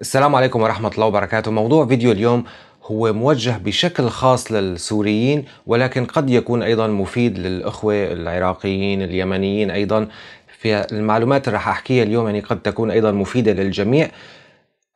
السلام عليكم ورحمة الله وبركاته موضوع فيديو اليوم هو موجه بشكل خاص للسوريين ولكن قد يكون أيضا مفيد للأخوة العراقيين اليمنيين أيضا في المعلومات اللي رح أحكيها اليوم يعني قد تكون أيضا مفيدة للجميع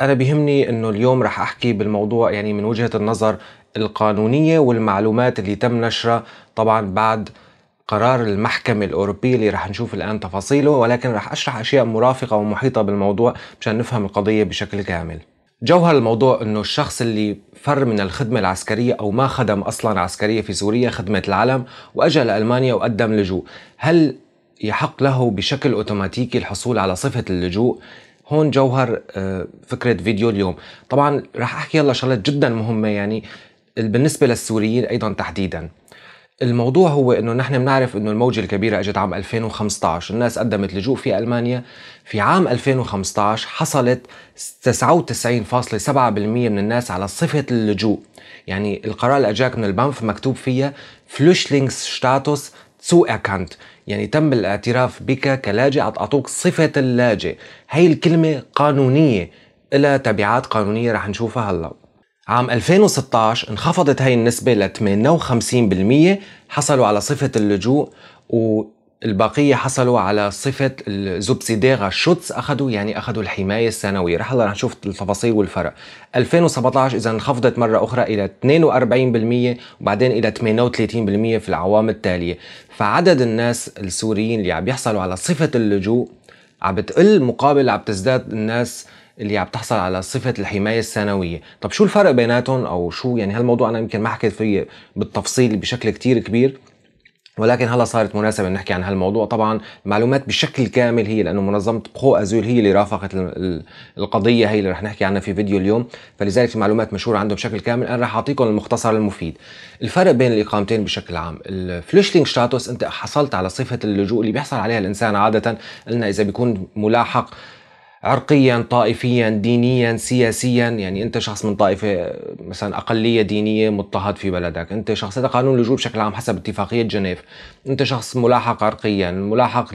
أنا بيهمني أنه اليوم رح أحكي بالموضوع يعني من وجهة النظر القانونية والمعلومات اللي تم نشرها طبعا بعد قرار المحكمة الأوروبية اللي رح نشوف الآن تفاصيله ولكن رح أشرح أشياء مرافقة ومحيطة بالموضوع مشان نفهم القضية بشكل كامل جوهر الموضوع انه الشخص اللي فر من الخدمة العسكرية او ما خدم اصلا عسكرية في سوريا خدمة العلم واجى لالمانيا وقدم لجوء، هل يحق له بشكل اوتوماتيكي الحصول على صفة اللجوء؟ هون جوهر آه، فكرة فيديو اليوم، طبعا رح احكي هلا شغلات جدا مهمة يعني بالنسبة للسوريين ايضا تحديدا، الموضوع هو انه نحن بنعرف انه الموجه الكبيره اجت عام 2015 الناس قدمت لجوء في المانيا في عام 2015 حصلت 99.7% من الناس على صفه اللجوء يعني القرار اللي اجاك من البنف مكتوب فيها فلوشلينغسستاتوس اكانت يعني تم الاعتراف بك كلاجئ اعطوك صفه اللاجئ هي الكلمه قانونيه لها تبعات قانونيه رح نشوفها هلا عام 2016 انخفضت هاي النسبة ل 58% حصلوا على صفة اللجوء والبقية حصلوا على صفة الزوبسيديغا شوتس أخذوا يعني أخذوا الحماية السنوية رح هلا نشوف التفاصيل والفرق 2017 إذا انخفضت مرة أخرى إلى 42% وبعدين إلى 38% في العوام التالية فعدد الناس السوريين اللي عم يحصلوا على صفة اللجوء عم بتقل مقابل عم تزداد الناس اللي عم تحصل على صفه الحمايه الثانويه طب شو الفرق بيناتهم او شو يعني هالموضوع انا يمكن ما حكيت فيه بالتفصيل بشكل كتير كبير ولكن هلا صارت مناسبة نحكي عن هالموضوع طبعا المعلومات بشكل كامل هي لأنه منظمة بخو أزول هي اللي رافقت القضية هي اللي رح نحكي عنها في فيديو اليوم فلذلك في معلومات مشهورة عنده بشكل كامل أنا رح أعطيكم المختصر المفيد الفرق بين الإقامتين بشكل عام الفليشلينج ستاتوس أنت حصلت على صفة اللجوء اللي بيحصل عليها الإنسان عادة قلنا إذا بيكون ملاحق عرقيا طائفيا دينيا سياسيا يعني انت شخص من طائفه مثلا اقليه دينيه مضطهد في بلدك انت شخص هذا قانون اللجوء بشكل عام حسب اتفاقيه جنيف انت شخص ملاحق عرقيا ملاحق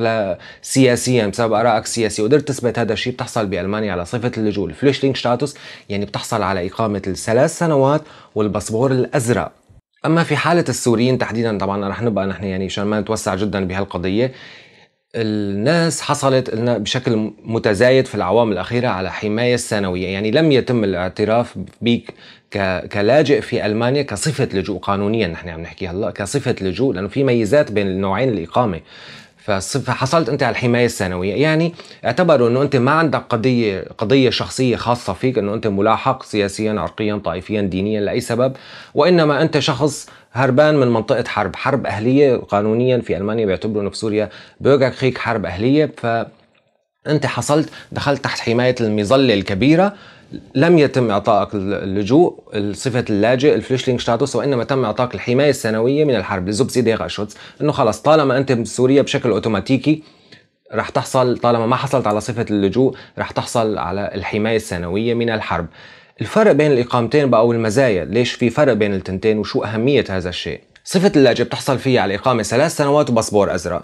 سياسيا بسبب ارائك السياسيه وقدرت تثبت هذا الشيء بتحصل بالمانيا على صفه اللجوء الفلوشلينج ستاتوس يعني بتحصل على اقامه الثلاث سنوات والباسبور الازرق اما في حاله السوريين تحديدا طبعا رح نبقى نحن يعني عشان ما نتوسع جدا بهالقضيه الناس حصلت لنا بشكل متزايد في العوام الأخيرة على حماية الثانوية يعني لم يتم الاعتراف بك كلاجئ في ألمانيا كصفة لجوء قانونيا نحن عم نحكي هلا كصفة لجوء لأنه في ميزات بين النوعين الإقامة فحصلت انت على الحمايه الثانويه يعني اعتبروا انه انت ما عندك قضيه قضيه شخصيه خاصه فيك انه انت ملاحق سياسيا عرقيا طائفيا دينيا لاي سبب وانما انت شخص هربان من منطقه حرب حرب اهليه قانونيا في المانيا بيعتبروا انه في سوريا بيرجر خيك حرب اهليه ف انت حصلت دخلت تحت حمايه المظله الكبيره لم يتم اعطائك اللجوء صفه اللاجئ الفليشلينج ستاتوس وانما تم اعطائك الحمايه السنويه من الحرب لزوبسيديغا غاشوتس انه خلص طالما انت بسوريا بشكل اوتوماتيكي رح تحصل طالما ما حصلت على صفه اللجوء رح تحصل على الحمايه السنويه من الحرب الفرق بين الاقامتين بقى والمزايا ليش في فرق بين التنتين وشو اهميه هذا الشيء صفه اللاجئ بتحصل فيها على اقامه ثلاث سنوات وباسبور ازرق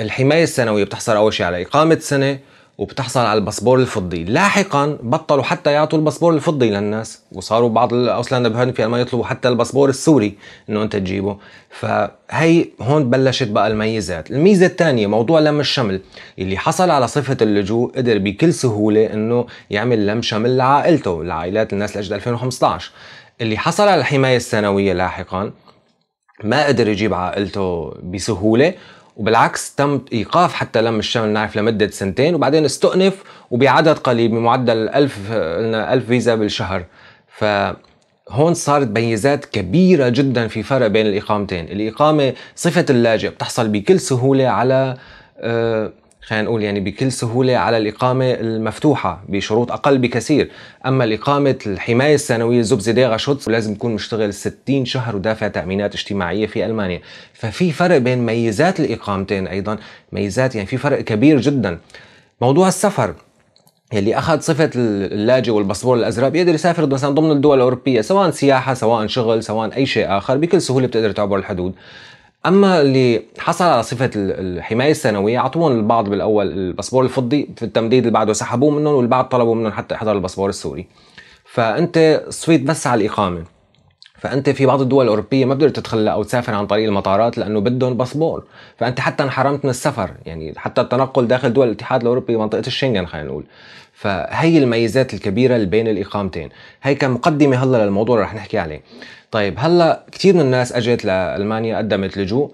الحمايه السنويه بتحصل اول شيء على اقامه سنه وبتحصل على الباسبور الفضي لاحقا بطلوا حتى يعطوا الباسبور الفضي للناس وصاروا بعض الاوسلاند بهن في ما يطلبوا حتى الباسبور السوري انه انت تجيبه فهي هون بلشت بقى الميزات الميزه الثانيه موضوع لم الشمل اللي حصل على صفه اللجوء قدر بكل سهوله انه يعمل لم شمل لعائلته لعائلات الناس لاجل 2015 اللي حصل على الحمايه السنويه لاحقا ما قدر يجيب عائلته بسهوله وبالعكس تم ايقاف حتى لم الشمل نعرف لمده سنتين وبعدين استؤنف وبعدد قليل بمعدل 1000 1000 فيزا بالشهر ف هون صارت ميزات كبيرة جدا في فرق بين الإقامتين الإقامة صفة اللاجئ بتحصل بكل سهولة على آه، خلينا نقول يعني بكل سهولة على الإقامة المفتوحة بشروط أقل بكثير أما الإقامة الحماية السنوية زوبزيديغا شوتس لازم يكون مشتغل 60 شهر ودافع تأمينات اجتماعية في ألمانيا ففي فرق بين ميزات الإقامتين أيضا ميزات يعني في فرق كبير جدا موضوع السفر يلي اخذ صفه اللاجئ والباسبور الازرق بيقدر يسافر مثلا ضمن الدول الاوروبيه سواء سياحه سواء شغل سواء اي شيء اخر بكل سهوله بتقدر تعبر الحدود اما اللي حصل على صفه الحمايه السنويه اعطوهم البعض بالاول الباسبور الفضي في التمديد اللي بعده سحبوه منهم والبعض طلبوا منهم حتى يحضروا الباسبور السوري فانت صفيت بس على الاقامه فانت في بعض الدول الاوروبيه ما بتقدر تتخلى او تسافر عن طريق المطارات لانه بدهم باسبور فانت حتى انحرمت من السفر يعني حتى التنقل داخل دول الاتحاد الاوروبي منطقه الشنغن خلينا نقول فهي الميزات الكبيره اللي بين الاقامتين هي كمقدمه هلا للموضوع اللي رح نحكي عليه طيب هلا كثير من الناس اجت لالمانيا قدمت لجوء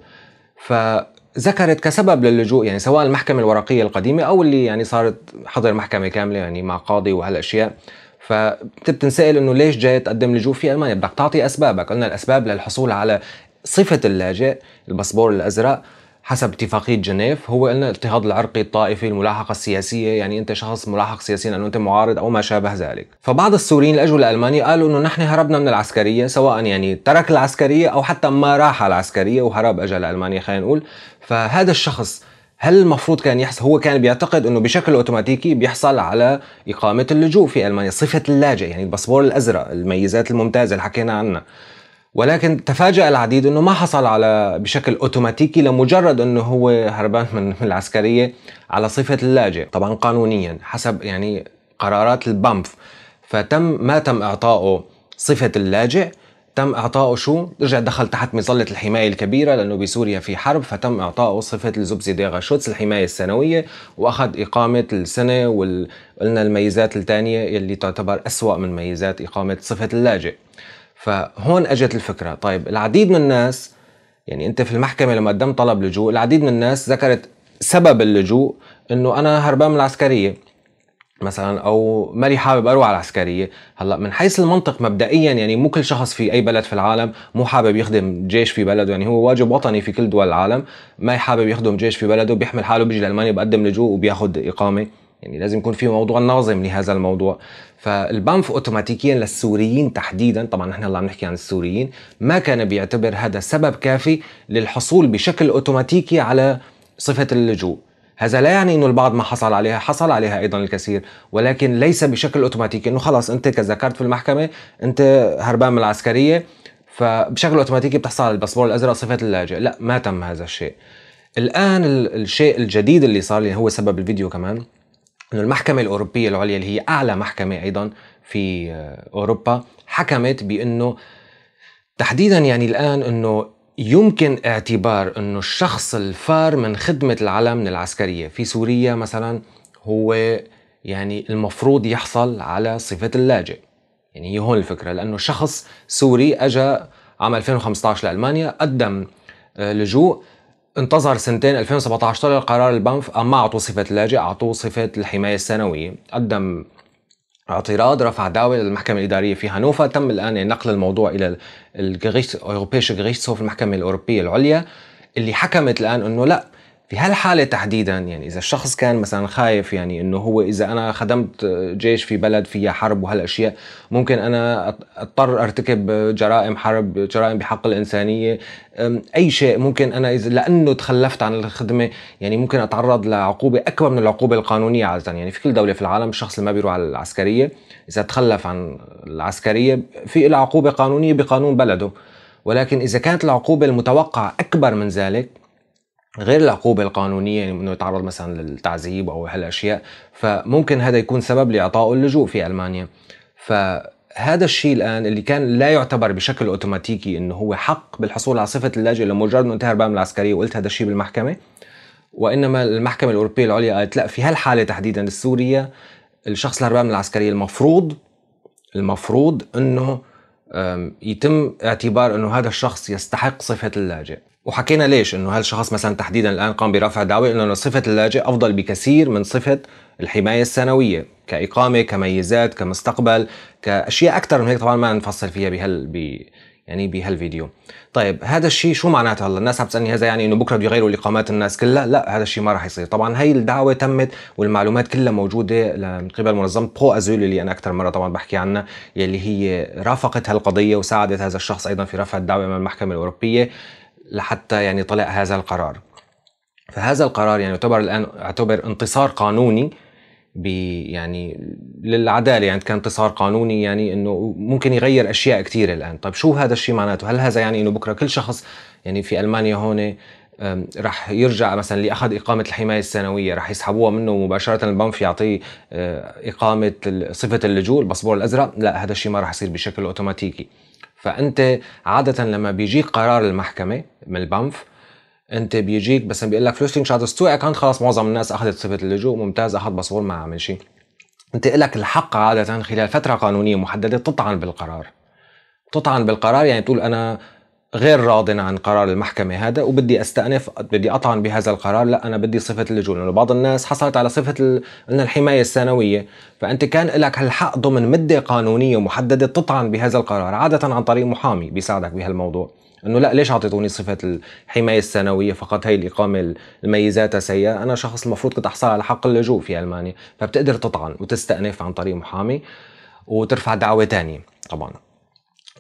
فذكرت كسبب للجوء يعني سواء المحكمه الورقيه القديمه او اللي يعني صارت حضر محكمه كامله يعني مع قاضي وهالاشياء فبتنسأل انه ليش جاي تقدم لجوء في المانيا بدك تعطي اسبابك قلنا الاسباب للحصول على صفه اللاجئ الباسبور الازرق حسب اتفاقية جنيف هو أن الاضطهاد العرقي الطائفي الملاحقة السياسية يعني أنت شخص ملاحق سياسيا أنه أنت معارض أو ما شابه ذلك فبعض السوريين اللي أجوا لألمانيا قالوا أنه نحن هربنا من العسكرية سواء يعني ترك العسكرية أو حتى ما راح على العسكرية وهرب أجا لألمانيا خلينا نقول فهذا الشخص هل المفروض كان يحصل هو كان بيعتقد انه بشكل اوتوماتيكي بيحصل على اقامه اللجوء في المانيا صفه اللاجئ يعني الباسبور الازرق الميزات الممتازه اللي حكينا عنها ولكن تفاجأ العديد أنه ما حصل على بشكل أوتوماتيكي لمجرد أنه هو هربان من العسكرية على صفة اللاجئ طبعا قانونيا حسب يعني قرارات البنف فتم ما تم إعطائه صفة اللاجئ تم اعطائه شو؟ رجع دخل تحت مظله الحمايه الكبيره لانه بسوريا في حرب فتم اعطائه صفه الزبزي شوتس الحمايه السنويه واخذ اقامه السنه وقلنا الميزات الثانيه اللي تعتبر اسوء من ميزات اقامه صفه اللاجئ. فهون اجت الفكره طيب العديد من الناس يعني انت في المحكمه لما قدمت طلب لجوء العديد من الناس ذكرت سبب اللجوء انه انا هربان من العسكريه مثلا او مالي حابب اروح على العسكريه هلا من حيث المنطق مبدئيا يعني مو كل شخص في اي بلد في العالم مو حابب يخدم جيش في بلده يعني هو واجب وطني في كل دول العالم ما حابب يخدم جيش في بلده بيحمل حاله بيجي لالمانيا بقدم لجوء وبياخذ اقامه يعني لازم يكون في موضوع ناظم لهذا الموضوع فالبنف اوتوماتيكيا للسوريين تحديدا طبعا نحن اللي عم نحكي عن السوريين ما كان بيعتبر هذا سبب كافي للحصول بشكل اوتوماتيكي على صفه اللجوء هذا لا يعني انه البعض ما حصل عليها حصل عليها ايضا الكثير ولكن ليس بشكل اوتوماتيكي انه خلاص انت كذكرت في المحكمه انت هربان من العسكريه فبشكل اوتوماتيكي بتحصل على الباسبور الازرق صفه اللاجئ لا ما تم هذا الشيء الان الشيء الجديد اللي صار اللي هو سبب الفيديو كمان انه المحكمه الاوروبيه العليا اللي هي اعلى محكمه ايضا في آه، اوروبا حكمت بانه تحديدا يعني الان انه يمكن اعتبار انه الشخص الفار من خدمه العلم العسكريه في سوريا مثلا هو يعني المفروض يحصل على صفه اللاجئ يعني هي هون الفكره لانه شخص سوري اجى عام 2015 لالمانيا قدم آه، لجوء انتظر سنتين 2017 طلع البنف أما اعطوا صفة لاجئ أعطوه صفة الحماية السنوية قدم اعتراض رفع دعوة للمحكمة الإدارية في هانوفا تم الآن نقل الموضوع إلى الجريش أوروبيش جريش المحكمة الأوروبية العليا اللي حكمت الآن أنه لا في هالحاله تحديدا يعني اذا الشخص كان مثلا خايف يعني انه هو اذا انا خدمت جيش في بلد فيها حرب وهالاشياء ممكن انا اضطر ارتكب جرائم حرب جرائم بحق الانسانيه اي شيء ممكن انا اذا لانه تخلفت عن الخدمه يعني ممكن اتعرض لعقوبه اكبر من العقوبه القانونيه عاده يعني في كل دوله في العالم الشخص اللي ما بيروح على العسكريه اذا تخلف عن العسكريه في له عقوبه قانونيه بقانون بلده ولكن اذا كانت العقوبه المتوقعه اكبر من ذلك غير العقوبه القانونيه يعني انه يتعرض مثلا للتعذيب او هالاشياء فممكن هذا يكون سبب لاعطائه اللجوء في المانيا فهذا الشيء الان اللي كان لا يعتبر بشكل اوتوماتيكي انه هو حق بالحصول على صفه اللاجئ لمجرد انه انتهى من العسكريه وقلت هذا الشيء بالمحكمه وانما المحكمه الاوروبيه العليا قالت لا في هالحاله تحديدا السوريه الشخص الهربان من العسكريه المفروض المفروض انه يتم اعتبار انه هذا الشخص يستحق صفه اللاجئ وحكينا ليش انه هالشخص مثلا تحديدا الان قام برفع دعوى انه صفه اللاجئ افضل بكثير من صفه الحمايه السنويه كاقامه كميزات كمستقبل كاشياء اكثر من هيك طبعا ما نفصل فيها بهال يعني بهالفيديو طيب هذا الشيء شو معناته هلا الناس عم تسالني هذا يعني انه بكره بده يغيروا الاقامات الناس كلها لا هذا الشيء ما راح يصير طبعا هي الدعوه تمت والمعلومات كلها موجوده من قبل منظمه برو ازول اللي انا اكثر مره طبعا بحكي عنها يلي هي رافقت هالقضيه وساعدت هذا الشخص ايضا في رفع الدعوه امام المحكمه الاوروبيه لحتى يعني طلع هذا القرار فهذا القرار يعني يعتبر الان يعتبر انتصار قانوني يعني للعداله يعني كان انتصار قانوني يعني انه ممكن يغير اشياء كثيره الان طيب شو هذا الشيء معناته هل هذا يعني انه بكره كل شخص يعني في المانيا هون رح يرجع مثلا اللي اخذ اقامه الحمايه السنويه رح يسحبوها منه مباشره البنف يعطيه أه، اقامه صفه اللجوء الباسبور الازرق لا هذا الشيء ما رح يصير بشكل اوتوماتيكي فانت عاده لما بيجيك قرار المحكمه من البنف انت بيجيك بس بيقول لك فلوس لينك شادوز 2 اكونت خلاص معظم الناس اخذت صفه اللجوء ممتاز اخذ باسبور ما عمل شيء انت لك الحق عاده خلال فتره قانونيه محدده تطعن بالقرار تطعن بالقرار يعني تقول انا غير راض عن قرار المحكمة هذا وبدي استأنف بدي أطعن بهذا القرار لا أنا بدي صفة اللجوء لأنه بعض الناس حصلت على صفة ال... الحماية الثانوية فأنت كان لك الحق ضمن مدة قانونية محددة تطعن بهذا القرار عادة عن طريق محامي بيساعدك بهالموضوع انه لا ليش اعطيتوني صفه الحمايه الثانويه فقط هي الاقامه الميزات سيئه انا شخص المفروض كنت احصل على حق اللجوء في المانيا فبتقدر تطعن وتستأنف عن طريق محامي وترفع دعوه ثانيه طبعا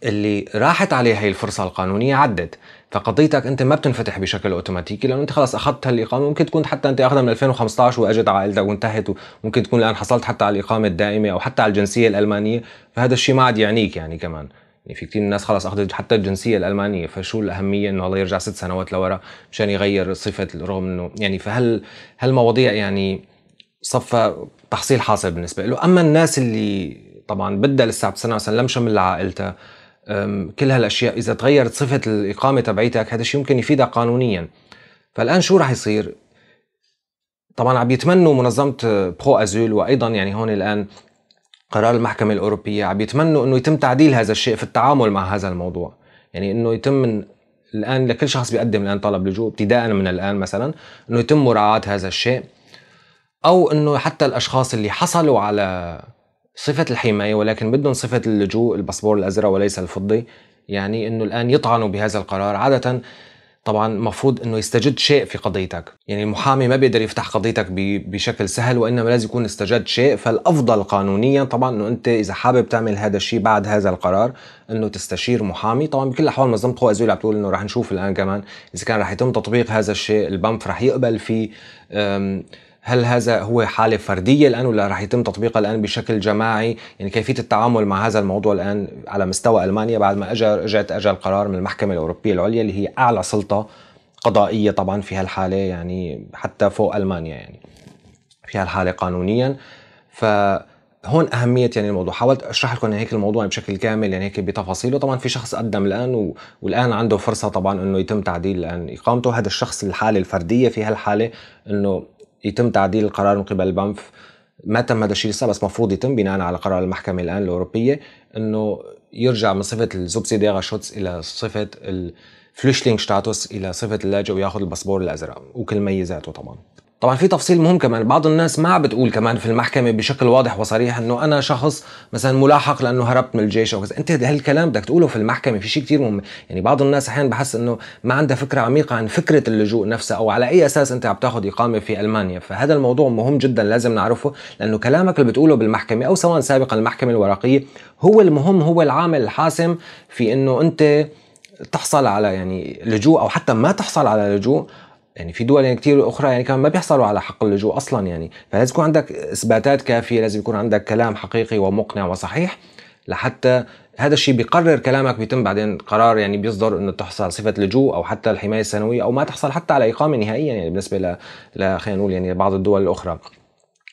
اللي راحت عليه هي الفرصه القانونيه عدت فقضيتك انت ما بتنفتح بشكل اوتوماتيكي لانه انت خلص اخذت هالاقامه ممكن تكون حتى انت اخذها من 2015 واجت عائلتك وانتهت وممكن تكون الان حصلت حتى على الاقامه الدائمه او حتى على الجنسيه الالمانيه فهذا الشيء ما عاد يعنيك يعني كمان يعني في كثير ناس خلص اخذت حتى الجنسيه الالمانيه فشو الاهميه انه الله يرجع ست سنوات لورا مشان يغير صفه رغم انه يعني فهل هالمواضيع يعني صفى تحصيل حاصل بالنسبه له اما الناس اللي طبعا بدها لسه سنه مثلا لم شمل عائلتها كل هالاشياء اذا تغيرت صفه الاقامه تبعيتك هذا الشيء ممكن يفيدها قانونيا فالان شو راح يصير طبعا عم يتمنوا منظمه برو ازول وايضا يعني هون الان قرار المحكمة الأوروبية عم يتمنوا أنه يتم تعديل هذا الشيء في التعامل مع هذا الموضوع يعني أنه يتم من الآن لكل شخص بيقدم الآن طلب لجوء ابتداء من الآن مثلا أنه يتم مراعاة هذا الشيء أو أنه حتى الأشخاص اللي حصلوا على صفة الحماية ولكن بدهم صفة اللجوء الباسبور الأزرق وليس الفضي يعني أنه الآن يطعنوا بهذا القرار عادة طبعا المفروض انه يستجد شيء في قضيتك يعني المحامي ما بيقدر يفتح قضيتك بشكل سهل وانما لازم يكون استجد شيء فالافضل قانونيا طبعا انه انت اذا حابب تعمل هذا الشيء بعد هذا القرار انه تستشير محامي طبعا بكل الاحوال منظمه قوى ازويل عم تقول انه رح نشوف الان كمان اذا كان رح يتم تطبيق هذا الشيء البنف رح يقبل فيه هل هذا هو حالة فردية الآن ولا رح يتم تطبيقها الآن بشكل جماعي يعني كيفية التعامل مع هذا الموضوع الآن على مستوى ألمانيا بعد ما أجا أجت أجا القرار من المحكمة الأوروبية العليا اللي هي أعلى سلطة قضائية طبعا في هالحالة يعني حتى فوق ألمانيا يعني في هالحالة قانونيا ف هون أهمية يعني الموضوع حاولت أشرح لكم هيك الموضوع بشكل كامل يعني هيك بتفاصيله طبعا في شخص قدم الآن و... والآن عنده فرصة طبعا أنه يتم تعديل الآن إقامته هذا الشخص الحالة الفردية في هالحالة أنه يتم تعديل القرار من قبل البنف ما تم هذا الشيء لسه بس مفروض يتم بناء على قرار المحكمه الان الاوروبيه انه يرجع من صفه الزوبسيديغا شوتس الى صفه الفليشلينج ستاتوس الى صفه اللاجئ وياخذ الباسبور الازرق وكل ميزاته طبعا طبعا في تفصيل مهم كمان بعض الناس ما بتقول كمان في المحكمه بشكل واضح وصريح انه انا شخص مثلا ملاحق لانه هربت من الجيش او كذا انت هالكلام بدك تقوله في المحكمه في شيء كثير مهم يعني بعض الناس احيانا بحس انه ما عندها فكره عميقه عن فكره اللجوء نفسها او على اي اساس انت عم تاخذ اقامه في المانيا فهذا الموضوع مهم جدا لازم نعرفه لانه كلامك اللي بتقوله بالمحكمه او سواء سابقا المحكمه الورقيه هو المهم هو العامل الحاسم في انه انت تحصل على يعني لجوء او حتى ما تحصل على لجوء يعني في دول يعني كثير اخرى يعني كمان ما بيحصلوا على حق اللجوء اصلا يعني فلازم يكون عندك اثباتات كافيه لازم يكون عندك كلام حقيقي ومقنع وصحيح لحتى هذا الشيء بيقرر كلامك بيتم بعدين قرار يعني بيصدر انه تحصل صفه لجوء او حتى الحمايه السنويه او ما تحصل حتى على اقامه نهائيا يعني بالنسبه ل, خلينا نقول يعني بعض الدول الاخرى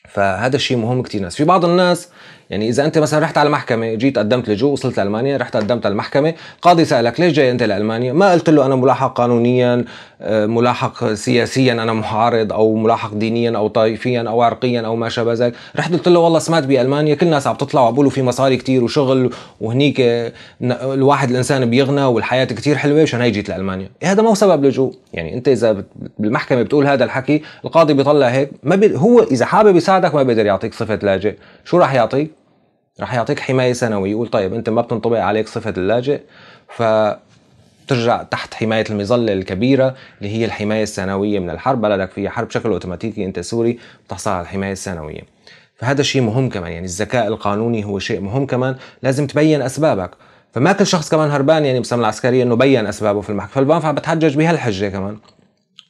فهذا الشيء مهم كثير ناس في بعض الناس يعني اذا انت مثلا رحت على المحكمه جيت قدمت لجو وصلت لالمانيا رحت قدمت على المحكمه قاضي سالك ليش جاي انت لالمانيا ما قلت له انا ملاحق قانونيا آه، ملاحق سياسيا انا محارض او ملاحق دينيا او طائفيا او عرقيا او ما شابه ذلك رحت قلت له والله سمعت بالمانيا كل الناس عم تطلع وعم في مصاري كثير وشغل وهنيك آه، الواحد الانسان بيغنى والحياه كثير حلوه مشان هي جيت لالمانيا هذا ما هو سبب لجوء يعني انت اذا بالمحكمه بتقول هذا الحكي القاضي بيطلع هيك ما بي هو اذا حابب يساعد يساعدك ما بيقدر يعطيك صفه لاجئ شو راح يعطيك راح يعطيك حمايه سنويه يقول طيب انت ما بتنطبق عليك صفه اللاجئ ف ترجع تحت حماية المظلة الكبيرة اللي هي الحماية السنوية من الحرب بلدك فيها حرب بشكل أوتوماتيكي أنت سوري بتحصل على الحماية السنوية فهذا الشيء مهم كمان يعني الذكاء القانوني هو شيء مهم كمان لازم تبين أسبابك فما كل شخص كمان هربان يعني بسم العسكرية أنه بين أسبابه في المحكمة فالبنفع بتحجج بهالحجة كمان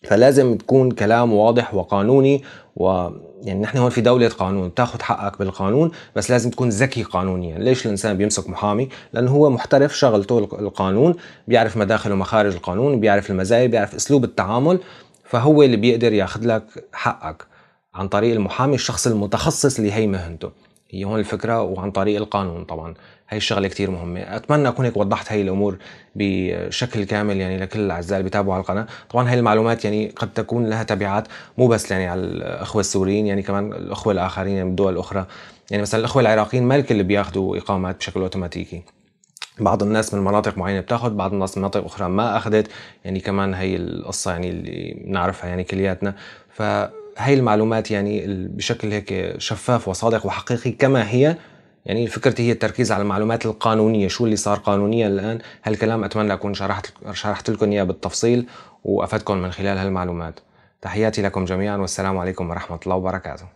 فلازم تكون كلام واضح وقانوني و يعني نحن هون في دولة قانون بتاخذ حقك بالقانون بس لازم تكون ذكي قانونيا يعني ليش الإنسان بيمسك محامي لأنه هو محترف شغلته القانون بيعرف مداخل ومخارج القانون بيعرف المزايا بيعرف أسلوب التعامل فهو اللي بيقدر ياخذ لك حقك عن طريق المحامي الشخص المتخصص اللي هي مهنته هي هون الفكرة وعن طريق القانون طبعا هي الشغله كثير مهمه اتمنى اكون هيك وضحت هي الامور بشكل كامل يعني لكل الاعزاء اللي بيتابعوا على القناه طبعا هي المعلومات يعني قد تكون لها تبعات مو بس يعني على الاخوه السوريين يعني كمان الاخوه الاخرين من يعني دول الدول الاخرى يعني مثلا الاخوه العراقيين ما الكل بياخذوا اقامات بشكل اوتوماتيكي بعض الناس من مناطق معينه بتاخذ بعض الناس من مناطق اخرى ما اخذت يعني كمان هي القصه يعني اللي بنعرفها يعني كلياتنا فهي المعلومات يعني بشكل هيك شفاف وصادق وحقيقي كما هي يعني فكرتي هي التركيز على المعلومات القانونيه شو اللي صار قانونيا الان هالكلام اتمنى اكون شرحت شرحت لكم اياه بالتفصيل وافدكم من خلال هالمعلومات تحياتي لكم جميعا والسلام عليكم ورحمه الله وبركاته